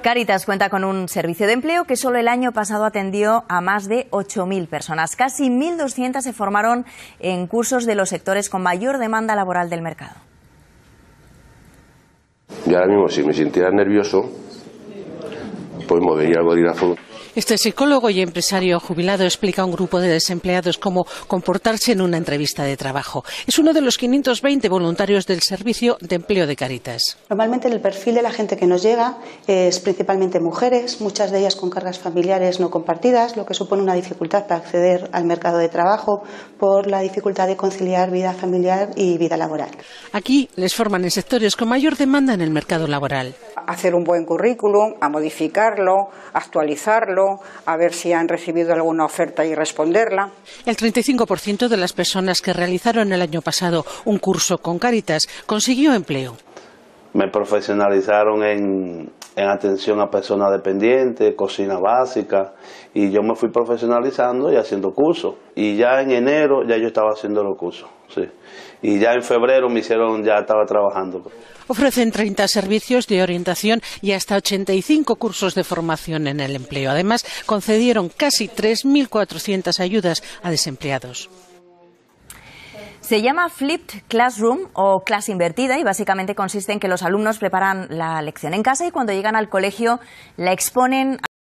Caritas cuenta con un servicio de empleo que solo el año pasado atendió a más de 8.000 personas. Casi 1.200 se formaron en cursos de los sectores con mayor demanda laboral del mercado. Y ahora mismo, si me sintiera nervioso, este psicólogo y empresario jubilado explica a un grupo de desempleados cómo comportarse en una entrevista de trabajo. Es uno de los 520 voluntarios del Servicio de Empleo de Caritas. Normalmente el perfil de la gente que nos llega es principalmente mujeres, muchas de ellas con cargas familiares no compartidas, lo que supone una dificultad para acceder al mercado de trabajo por la dificultad de conciliar vida familiar y vida laboral. Aquí les forman en sectores con mayor demanda en el mercado laboral hacer un buen currículum, a modificarlo, actualizarlo, a ver si han recibido alguna oferta y responderla. El 35% de las personas que realizaron el año pasado un curso con Caritas consiguió empleo. Me profesionalizaron en, en atención a personas dependientes, cocina básica, y yo me fui profesionalizando y haciendo cursos. Y ya en enero ya yo estaba haciendo los cursos. Y ya en febrero me hicieron, ya estaba trabajando. Ofrecen 30 servicios de orientación y hasta 85 cursos de formación en el empleo. Además, concedieron casi 3.400 ayudas a desempleados. Se llama Flipped Classroom o clase invertida y básicamente consiste en que los alumnos preparan la lección en casa y cuando llegan al colegio la exponen